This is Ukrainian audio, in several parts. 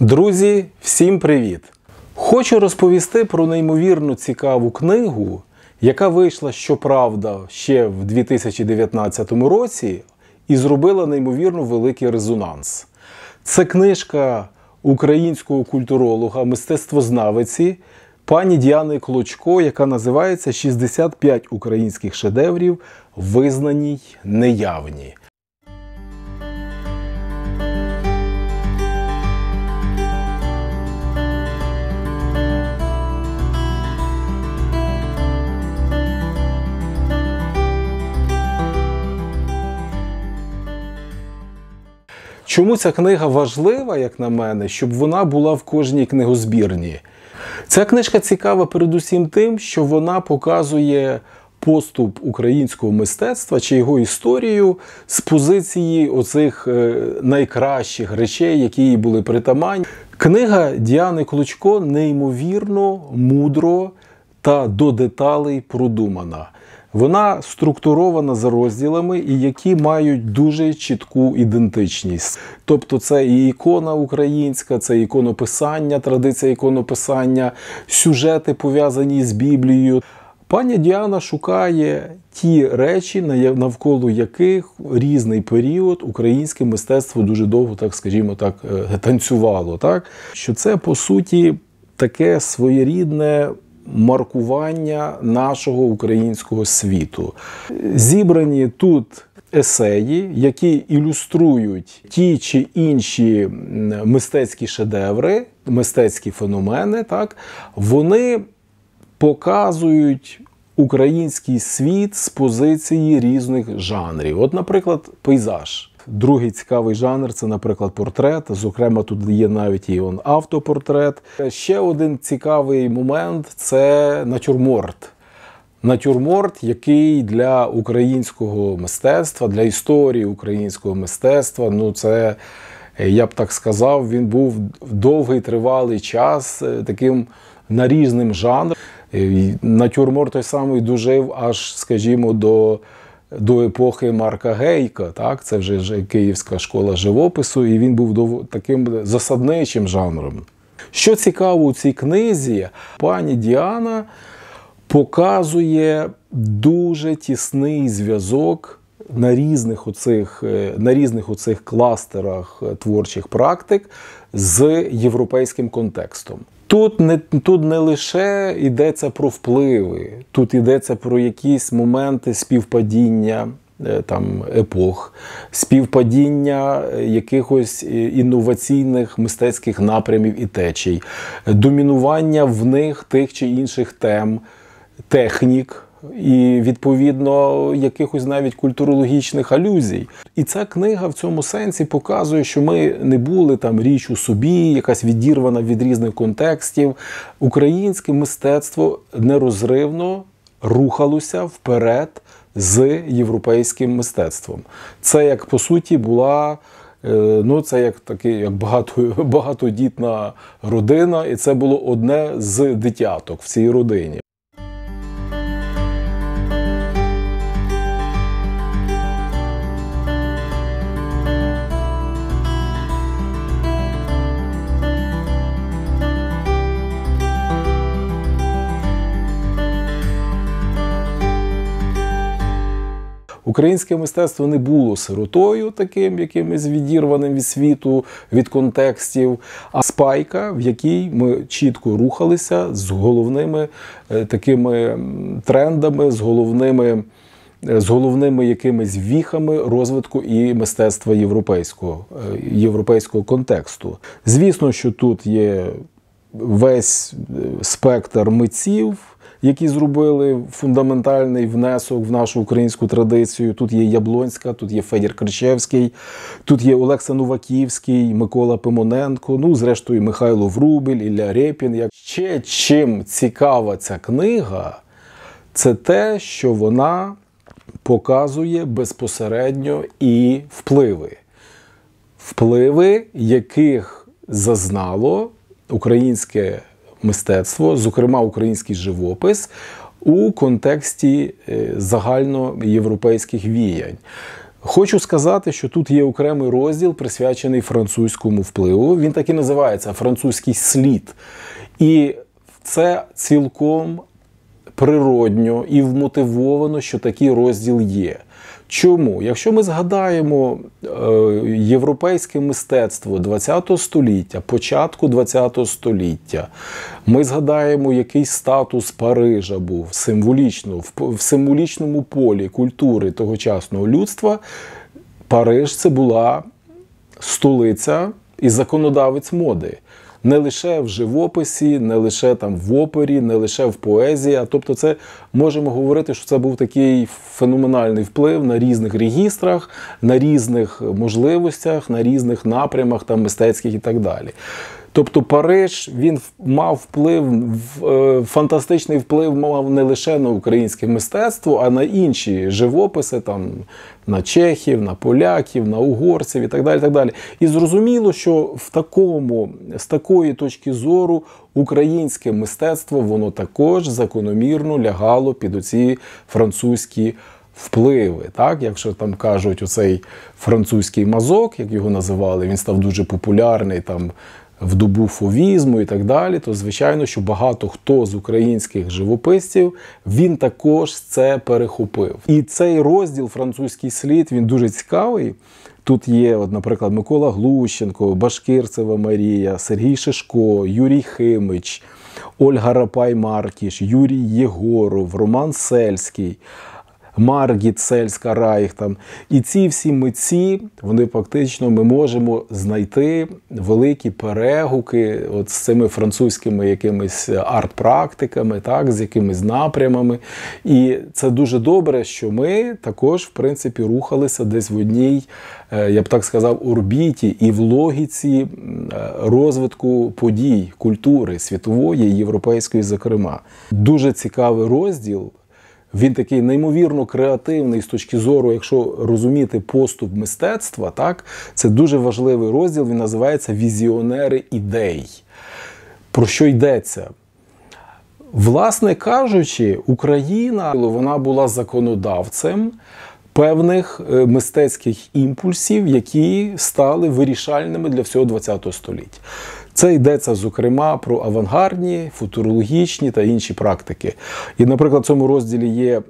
Друзі, всім привіт! Хочу розповісти про неймовірно цікаву книгу, яка вийшла, щоправда, ще в 2019 році і зробила неймовірно великий резонанс. Це книжка українського культуролога, мистецтвознавиці пані Діани Клочко, яка називається 65 українських шедеврів, визнані неявні. Чому ця книга важлива, як на мене, щоб вона була в кожній книгозбірні? Ця книжка цікава передусім тим, що вона показує поступ українського мистецтва чи його історію з позиції оцих е, найкращих речей, які їй були притаманні. Книга Діани Клочко неймовірно мудро та до деталей продумана. Вона структурована за розділами, і які мають дуже чітку ідентичність. Тобто, це і ікона українська, це іконописання, традиція іконописання, сюжети пов'язані з Біблією. Пані Діана шукає ті речі, навколо яких різний період українське мистецтво дуже довго, так скажімо так, е, танцювало. Так що це по суті таке своєрідне маркування нашого українського світу. Зібрані тут есеї, які ілюструють ті чи інші мистецькі шедеври, мистецькі феномени, так вони показують. Український світ з позиції різних жанрів, от, наприклад, пейзаж. Другий цікавий жанр це, наприклад, портрет. Зокрема, тут є навіть і он автопортрет. Ще один цікавий момент це натюрморт. Натюрморт, який для українського мистецтва, для історії українського мистецтва, ну це, я б так сказав, він був довгий тривалий час е, таким нарізним жанром. Е, натюрморт той самий дожив аж, скажімо, до до епохи Марка Гейка, так це вже Київська школа живопису, і він був таким засадничим жанром. Що цікаво у цій книзі, пані Діана показує дуже тісний зв'язок на різних оцих, е, на різних оцих кластерах е, творчих практик з європейським контекстом. Тут не тут не лише йдеться про впливи, тут йдеться про якісь моменти співпадіння е, там епох, співпадіння е, якихось е, інноваційних мистецьких напрямів і течій, домінування в них тих чи інших тем, технік і відповідно якихось навіть культурологічних алюзій. І ця книга в цьому сенсі показує, що ми не були там річ у собі, якась відірвана від різних контекстів. Українське мистецтво нерозривно рухалося вперед з європейським мистецтвом. Це як по суті була. Е, ну, це як такий як багато, багатодітна родина, і це було одне з дитяток в цій родині. Українське мистецтво не було сиротою, таким якимось відірваним від світу, від контекстів, а спайка, в якій ми чітко рухалися з головними е, такими трендами, з головними. Е, з головними якимись віхами розвитку і мистецтва європейського е, європейського контексту. Звісно, що тут є весь спектр митців, які зробили фундаментальний внесок в нашу українську традицію. Тут є Яблонська, тут є Федір Кричевський, тут є Олекса Новаківський, Микола Пимоненко. Ну, зрештою, Михайло Врубель, Ілля Репін. ще чим цікава ця книга, це те, що вона показує безпосередньо і впливи. Впливи, яких зазнало українське мистецтво, зокрема український живопис, у контексті е, загальноєвропейських віянь. Хочу сказати, що тут є окремий розділ, присвячений французькому впливу. Він так і називається французький слід. І це цілком природньо і вмотивовано, що такий розділ є. Чому? Якщо ми згадаємо е, європейське мистецтво ХХ століття, початку ХХ століття, ми згадаємо, який статус Парижа був символічно, в символічному полі культури тогочасного людства, Париж це була столиця і законодавець моди не лише в живописі, не лише там в опері, не лише в поезії. А тобто, це можемо говорити, що це був такий феноменальний вплив на різних регістрах, на різних можливостях, на різних напрямах там мистецьких і так далі. Тобто Париж він мав вплив е, фантастичний вплив мав не лише на українське мистецтво, а на інші живописи, там на чехів, на поляків, на угорців і так далі. так далі. І зрозуміло, що в такому, з такої точки зору українське мистецтво воно також закономірно лягало під оці французькі. Впливи, так, якщо там кажуть, оцей французький мазок, як його називали, він став дуже популярний там в добу фовізму і так далі, то звичайно, що багато хто з українських живописців він також це перехопив. І цей розділ французький слід він дуже цікавий. Тут є, от, наприклад, Микола Глущенко, Башкирцева Марія, Сергій Шишко, Юрій Химич, Ольга Рапай Маркіш, Юрій Єгоров, Роман Сельський. Маргі, Цельська, Райх там. І ці всі митці, вони фактично ми можемо знайти великі перегуки от з цими французькими якимись е, арт-практиками, так, з якимись напрямами. І це дуже добре, що ми також, в принципі, рухалися десь в одній, е, я б так сказав, орбіті і в логіці е, розвитку подій, культури світової, європейської, зокрема. Дуже цікавий розділ. Він такий неймовірно креативний з точки зору, якщо розуміти поступ мистецтва, так це дуже важливий розділ. Він називається Візіонери ідей. Про що йдеться? Власне кажучи, Україна вона була законодавцем певних е, мистецьких імпульсів, які стали вирішальними для всього ХХ століття. Це йдеться зокрема про авангардні, футурологічні та інші практики. І, наприклад, в цьому розділі є е,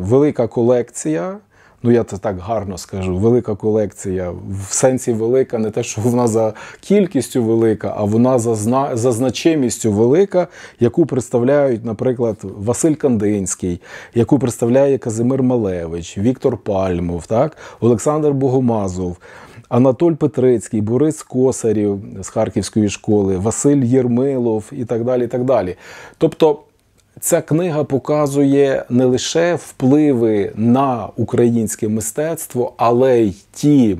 велика колекція. Ну, я це так гарно скажу. Велика колекція в сенсі велика, не те, що вона за кількістю велика, а вона за зна... за значимістю велика, яку представляють, наприклад, Василь Кандинський, яку представляє Казимир Малевич, Віктор Пальмов, так, Олександр Богомазов. Анатоль Петрецький, Борис Косарів з Харківської школи, Василь Єрмилов і так далі. І так далі. Тобто ця книга показує не лише впливи на українське мистецтво, але й ті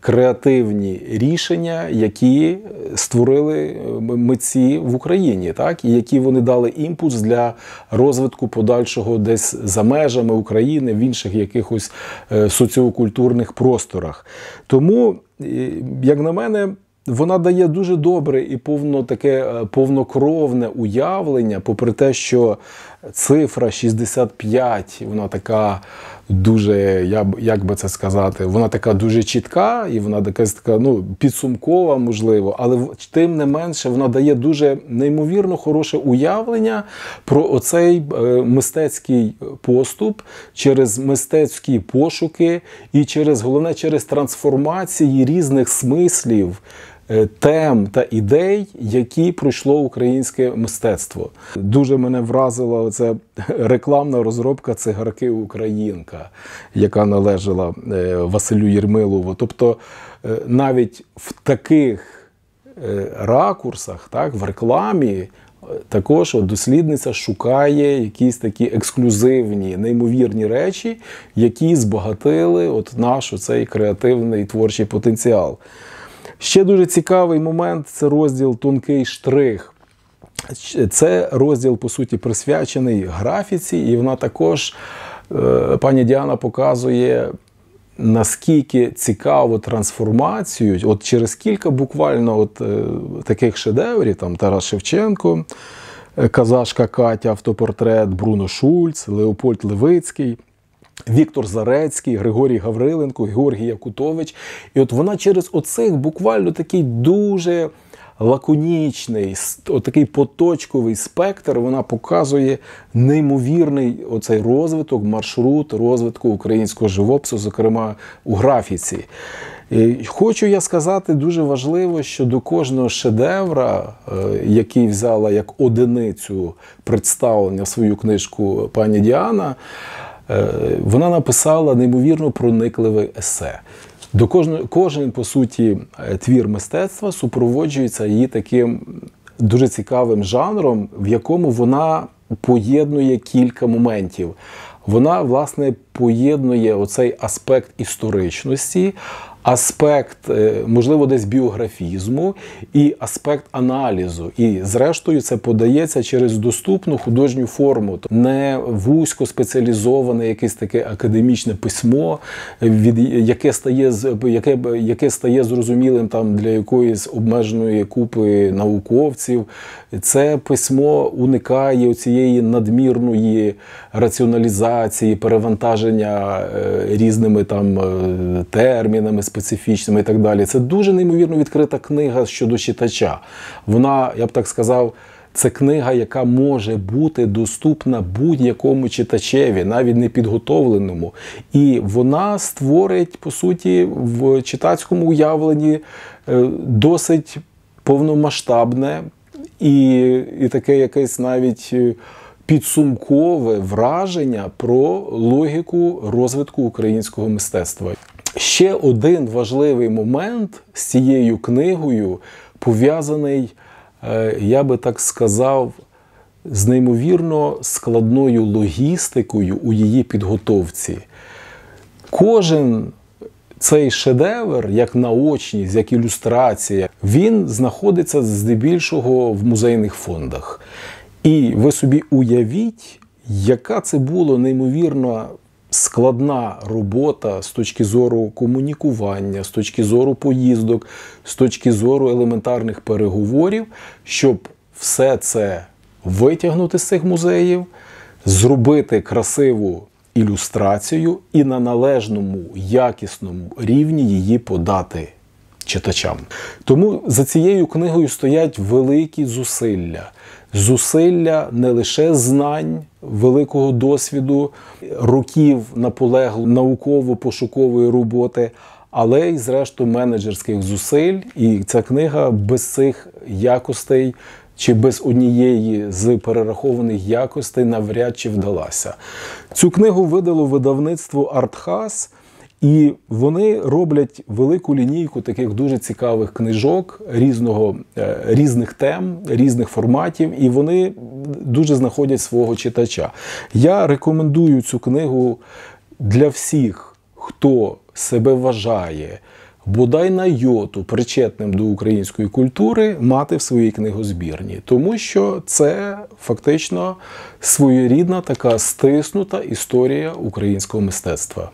креативні рішення, які створили е, митці в Україні, так і які вони дали імпульс для розвитку подальшого десь за межами України в інших якихось е, соціокультурних просторах. Тому, е, як на мене, вона дає дуже добре і повно таке повнокровне уявлення, попри те, що цифра 65, вона така дуже, я як би це сказати, вона така дуже чітка і вона така, така ну, підсумкова, можливо, але тим не менше вона дає дуже неймовірно хороше уявлення про оцей е, мистецький поступ через мистецькі пошуки і через головне через трансформації різних смислів. Е, тем та ідей, які пройшло українське мистецтво. Дуже мене вразила ця рекламна розробка цигарки Українка, яка належала е, Василю Єрмилову. Тобто е, навіть в таких ракурсах, так, в рекламі. Також от, дослідниця шукає якісь такі ексклюзивні, неймовірні речі, які збагатили от наш оцей креативний творчий потенціал. Ще дуже цікавий момент це розділ тонкий штрих. Це розділ, по суті, присвячений графіці, і вона також, е, пані Діана, показує. Наскільки цікаву трансформацію, от через кілька буквально от е, таких шедеврів, там Тарас Шевченко, е, Казашка Катя, автопортрет Бруно Шульц, Леопольд Левицький, Віктор Зарецький, Григорій Гавриленко, Георгій Якутович. І от вона через оцих буквально такий дуже лаконічний, такий поточковий спектр, вона показує неймовірний оцей розвиток, маршрут розвитку українського живопису, зокрема у графіці. І хочу я сказати дуже важливо, що до кожного шедевра, е, який взяла як одиницю представлення в свою книжку пані Діана. Е, вона написала неймовірно проникливе есе. До кожного кожен, по суті, е, твір мистецтва супроводжується її таким дуже цікавим жанром, в якому вона поєднує кілька моментів. Вона, власне, поєднує оцей аспект історичності, аспект, е, можливо, десь біографізму і аспект аналізу. І, зрештою, це подається через доступну художню форму, тобто не вузько спеціалізоване якесь таке академічне письмо, від яке стає яке, яке стає зрозумілим там для якоїсь обмеженої купи науковців. Це письмо уникає цієї надмірної раціоналізації, перевантаження е, різними там е, термінами специфічними і так далі. Це дуже неймовірно відкрита книга щодо читача. Вона, я б так сказав, це книга, яка може бути доступна будь-якому читачеві, навіть непідготовленому. І вона створить, по суті, в читацькому уявленні е, досить повномасштабне і, і таке якесь навіть. Е, підсумкове враження про логіку розвитку українського мистецтва. Ще один важливий момент з цією книгою пов'язаний, е, я би так сказав, з неймовірно складною логістикою у її підготовці. Кожен цей шедевр, як наочність, як ілюстрація, він знаходиться здебільшого в музейних фондах. І ви собі уявіть, яка це була неймовірно складна робота з точки зору комунікування, з точки зору поїздок, з точки зору елементарних переговорів, щоб все це витягнути з цих музеїв, зробити красиву ілюстрацію і на належному якісному рівні її подати читачам. Тому за цією книгою стоять великі зусилля. Зусилля не лише знань, великого досвіду, років наполегло науково-пошукової роботи, але й, зрештою, менеджерських зусиль. І ця книга без цих якостей. Чи без однієї з перерахованих якостей навряд чи вдалася. Цю книгу видало видавництво Артхас. І вони роблять велику лінійку таких дуже цікавих книжок різного е, різних тем, різних форматів, і вони дуже знаходять свого читача. Я рекомендую цю книгу для всіх, хто себе вважає. Бодай на йоту причетним до української культури мати в своїй книгозбірні, тому що це фактично своєрідна така стиснута історія українського мистецтва.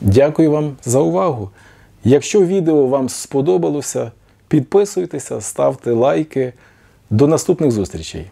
Дякую вам за увагу! Якщо відео вам сподобалося, підписуйтеся, ставте лайки. До наступних зустрічей!